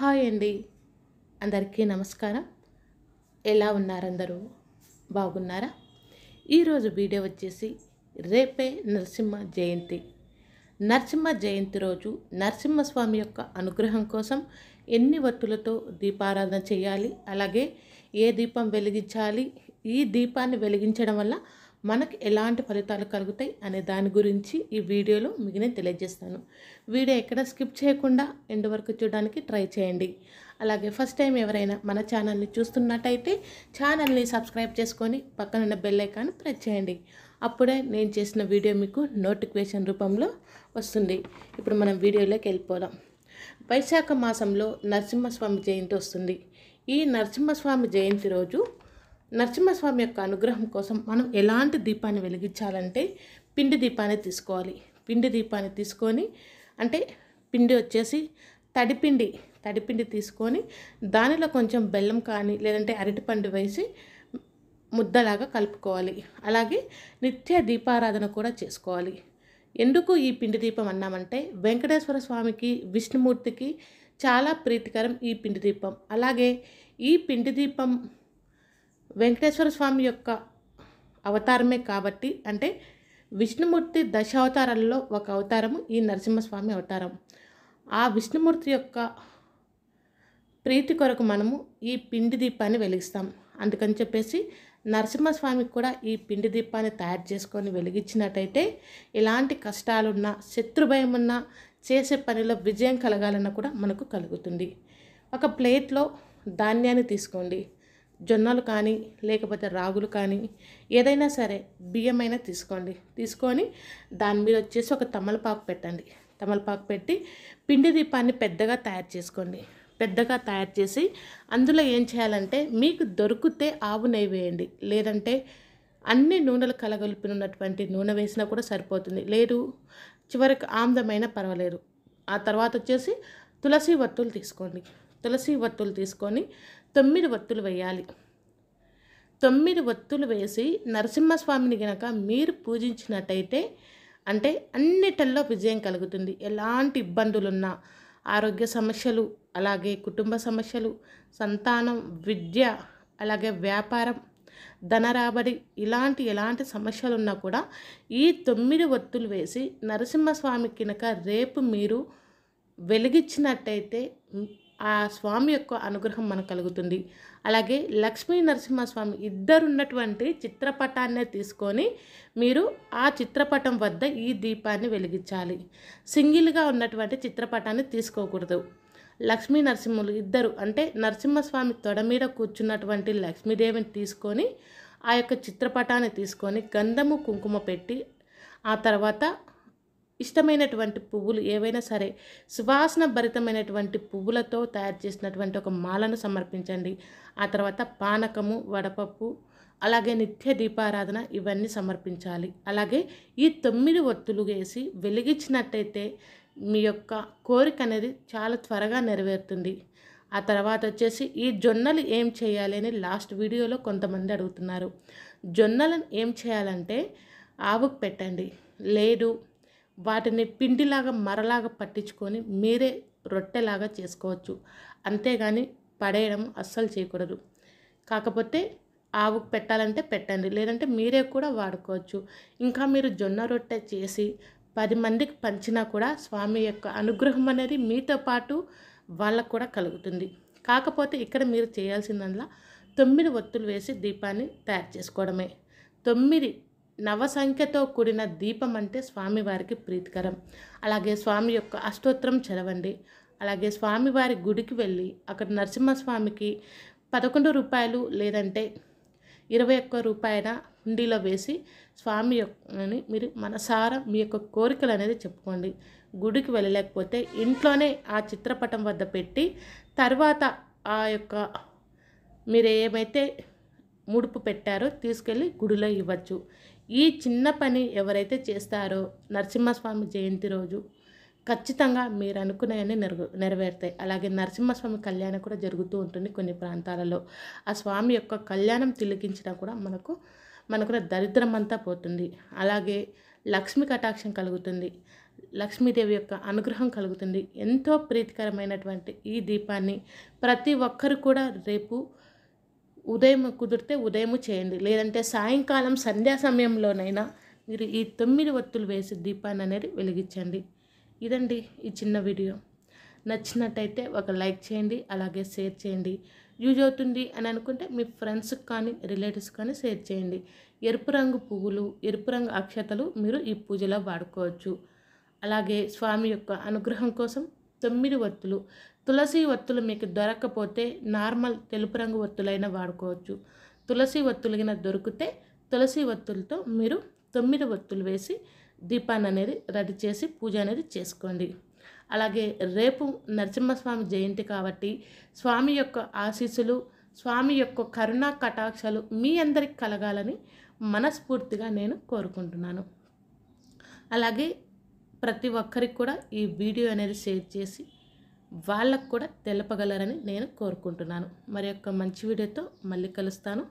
hi అండి అందరికీ నమస్కారం ఎలా ఉన్నారందరూ బాగున్నారా ఈరోజు వీడియో వచ్చేసి రేపే నరసింహ జయంతి నరసింహ జయంతి రోజు నరసింహస్వామి యొక్క అనుగ్రహం కోసం ఎన్ని వత్తులతో దీపారాధన చేయాలి అలాగే ఏ దీపం వెలిగించాలి ఈ దీపాన్ని వెలిగించడం వల్ల మనకు ఎలాంటి ఫలితాలు కలుగుతాయి అనే దాని గురించి ఈ వీడియోలో మీకు నేను తెలియజేస్తాను వీడియో ఎక్కడ స్కిప్ చేయకుండా ఎండ్ వరకు చూడడానికి ట్రై చేయండి అలాగే ఫస్ట్ టైం ఎవరైనా మన ఛానల్ని చూస్తున్నట్టయితే ఛానల్ని సబ్స్క్రైబ్ చేసుకొని పక్కనున్న బెల్ ఐకాన్ ప్రెస్ చేయండి అప్పుడే నేను చేసిన వీడియో మీకు నోటిఫికేషన్ రూపంలో వస్తుంది ఇప్పుడు మనం వీడియోలోకి వెళ్ళిపోదాం వైశాఖ మాసంలో నరసింహస్వామి జయంతి వస్తుంది ఈ నరసింహస్వామి జయంతి రోజు నరసింహస్వామి యొక్క అనుగ్రహం కోసం మనం ఎలాంటి దీపాన్ని వెలిగించాలంటే పిండి దీపాన్ని తీసుకోవాలి పిండి దీపాన్ని తీసుకొని అంటే పిండి వచ్చేసి తడిపిండి తడిపిండి తీసుకొని దానిలో కొంచెం బెల్లం కానీ లేదంటే అరటిపండు వేసి ముద్దలాగా కలుపుకోవాలి అలాగే నిత్య దీపారాధన కూడా చేసుకోవాలి ఎందుకు ఈ పిండి దీపం అన్నామంటే వెంకటేశ్వర స్వామికి విష్ణుమూర్తికి చాలా ప్రీతికరం ఈ పిండి దీపం అలాగే ఈ పిండి దీపం వెంకటేశ్వర స్వామి యొక్క అవతారమే కాబట్టి అంటే విష్ణుమూర్తి దశావతారాల్లో ఒక అవతారము ఈ నరసింహస్వామి అవతారం ఆ విష్ణుమూర్తి యొక్క ప్రీతి కొరకు మనము ఈ పిండి దీపాన్ని వెలిగిస్తాం అందుకని చెప్పేసి నరసింహస్వామికి కూడా ఈ పిండి దీపాన్ని తయారు చేసుకొని వెలిగించినట్టయితే ఎలాంటి కష్టాలున్నా శత్రుభయం ఉన్నా చేసే పనిలో విజయం కలగాలన్నా కూడా మనకు కలుగుతుంది ఒక ప్లేట్లో ధాన్యాన్ని తీసుకోండి జొన్నలు కానీ లేకపోతే రాగులు కానీ ఏదైనా సరే బియ్యం అయినా తీసుకోండి తీసుకొని దాని మీద వచ్చేసి ఒక తమలపాకు పెట్టండి తమలపాకు పెట్టి పిండి దీపాన్ని పెద్దగా తయారు చేసుకోండి పెద్దగా తయారు చేసి అందులో ఏం చేయాలంటే మీకు దొరికితే ఆవు నెయ్యి వేయండి లేదంటే అన్ని నూనెలు కలగలిపినటువంటి నూనె వేసినా కూడా సరిపోతుంది లేదు చివరికి ఆమ్దమైన పర్వాలేదు ఆ తర్వాత వచ్చేసి తులసి వత్తులు తీసుకోండి తులసి వత్తులు తీసుకొని తొమ్మిది ఒత్తులు వేయాలి తొమ్మిది ఒత్తులు వేసి నరసింహస్వామిని గనక మీరు పూజించినట్టయితే అంటే అన్నిటల్లో విజయం కలుగుతుంది ఎలాంటి ఇబ్బందులున్నా ఆరోగ్య సమస్యలు అలాగే కుటుంబ సమస్యలు సంతానం విద్య అలాగే వ్యాపారం ధన రాబడి ఇలాంటి ఎలాంటి సమస్యలున్నా కూడా ఈ తొమ్మిది ఒత్తులు వేసి నరసింహస్వామి కనుక రేపు మీరు వెలిగించినట్టయితే ఆ స్వామి యొక్క అనుగ్రహం మనకు కలుగుతుంది అలాగే లక్ష్మీ నరసింహస్వామి ఇద్దరున్నటువంటి చిత్రపటాన్నే తీసుకొని మీరు ఆ చిత్రపటం వద్ద ఈ దీపాన్ని వెలిగించాలి సింగిల్గా ఉన్నటువంటి చిత్రపటాన్ని తీసుకోకూడదు లక్ష్మీ నరసింహులు ఇద్దరు అంటే నరసింహస్వామి తొడ మీద కూర్చున్నటువంటి లక్ష్మీదేవిని తీసుకొని ఆ యొక్క చిత్రపటాన్ని తీసుకొని గంధము కుంకుమ పెట్టి ఆ తర్వాత ఇష్టమైనటువంటి పువ్వులు ఏవైనా సరే సువాసన భరితమైనటువంటి పువ్వులతో తయారు చేసినటువంటి ఒక మాలను సమర్పించండి ఆ తర్వాత పానకము వడపప్పు అలాగే నిత్య దీపారాధన ఇవన్నీ సమర్పించాలి అలాగే ఈ తొమ్మిది ఒత్తులు వేసి వెలిగించినట్టయితే మీ యొక్క కోరిక అనేది చాలా త్వరగా నెరవేరుతుంది ఆ తర్వాత వచ్చేసి ఈ జొన్నలు ఏం చేయాలి అని లాస్ట్ వీడియోలో కొంతమంది అడుగుతున్నారు జొన్నలను ఏం చేయాలంటే ఆవుకు పెట్టండి లేదు వాటిని పిండిలాగా మరలాగా పట్టించుకొని మీరే రొట్టెలాగా చేసుకోవచ్చు అంతేగాని పడేయడం అస్సలు చేయకూడదు కాకపోతే ఆవుకు పెట్టాలంటే పెట్టండి లేదంటే మీరే కూడా వాడుకోవచ్చు ఇంకా మీరు జొన్న రొట్టె చేసి పది మందికి పంచినా కూడా స్వామి యొక్క అనుగ్రహం అనేది మీతో పాటు వాళ్ళకు కూడా కలుగుతుంది కాకపోతే ఇక్కడ మీరు చేయాల్సిందల్లా తొమ్మిది ఒత్తులు వేసి దీపాన్ని తయారు చేసుకోవడమే తొమ్మిది నవసంఖ్యతో కూడిన దీపం అంటే స్వామివారికి ప్రీతికరం అలాగే స్వామి యొక్క అష్టోత్తరం చదవండి అలాగే స్వామివారి గుడికి వెళ్ళి అక్కడ నరసింహస్వామికి పదకొండు రూపాయలు లేదంటే ఇరవై ఒక్క రూపాయల హుండీలో వేసి స్వామి యొక్క మీరు మనసారా మీ యొక్క కోరికలు అనేది చెప్పుకోండి గుడికి వెళ్ళలేకపోతే ఇంట్లోనే ఆ చిత్రపటం వద్ద పెట్టి తర్వాత ఆ యొక్క మీరు ఏమైతే ముడుపు పెట్టారో తీసుకెళ్ళి గుడిలో ఇవ్వచ్చు ఈ చిన్న పని ఎవరైతే చేస్తారో నరసింహస్వామి జయంతి రోజు ఖచ్చితంగా మీరు అనుకున్నవన్నీ నెరవే నెరవేరుతాయి అలాగే నరసింహస్వామి కళ్యాణం కూడా జరుగుతూ ఉంటుంది కొన్ని ప్రాంతాలలో ఆ స్వామి యొక్క కళ్యాణం తిలకించినా కూడా మనకు మనకున్న దరిద్రం అంతా పోతుంది అలాగే లక్ష్మి కటాక్షం కలుగుతుంది లక్ష్మీదేవి యొక్క అనుగ్రహం కలుగుతుంది ఎంతో ప్రీతికరమైనటువంటి ఈ దీపాన్ని ప్రతి ఒక్కరు కూడా రేపు ఉదయం కుదిరితే ఉదయం చేయండి లేదంటే సాయంకాలం సంధ్యా సమయంలోనైనా మీరు ఈ తొమ్మిది ఒత్తులు వేసి దీపాన్ని అనేది వెలిగించండి ఇదండి ఈ చిన్న వీడియో నచ్చినట్టయితే ఒక లైక్ చేయండి అలాగే షేర్ చేయండి యూజ్ అవుతుంది అని అనుకుంటే మీ ఫ్రెండ్స్కి కానీ రిలేటివ్స్ కానీ షేర్ చేయండి ఎరుపు రంగు పువ్వులు ఎరుపు రంగు అక్షతలు మీరు ఈ పూజలో వాడుకోవచ్చు అలాగే స్వామి యొక్క అనుగ్రహం కోసం తొమ్మిది వత్తులు తులసి ఒత్తులు మీకు దొరకపోతే నార్మల్ తెలుపు రంగు ఒత్తులైనా వాడుకోవచ్చు తులసి ఒత్తులుగిన దొరికితే తులసి ఒత్తులతో మీరు తొమ్మిది ఒత్తులు వేసి దీపాన్ని అనేది రెడీ చేసి పూజ అనేది చేసుకోండి అలాగే రేపు నరసింహస్వామి జయంతి కాబట్టి స్వామి యొక్క ఆశీస్సులు స్వామి యొక్క కరుణా కటాక్షాలు మీ అందరికి కలగాలని మనస్ఫూర్తిగా నేను కోరుకుంటున్నాను అలాగే ప్రతి ఒక్కరికి కూడా ఈ వీడియో అనేది షేర్ చేసి వాళ్ళకు కూడా తెలపగలరని నేను కోరుకుంటున్నాను మరి యొక్క మంచి వీడియోతో మళ్ళీ కలుస్తాను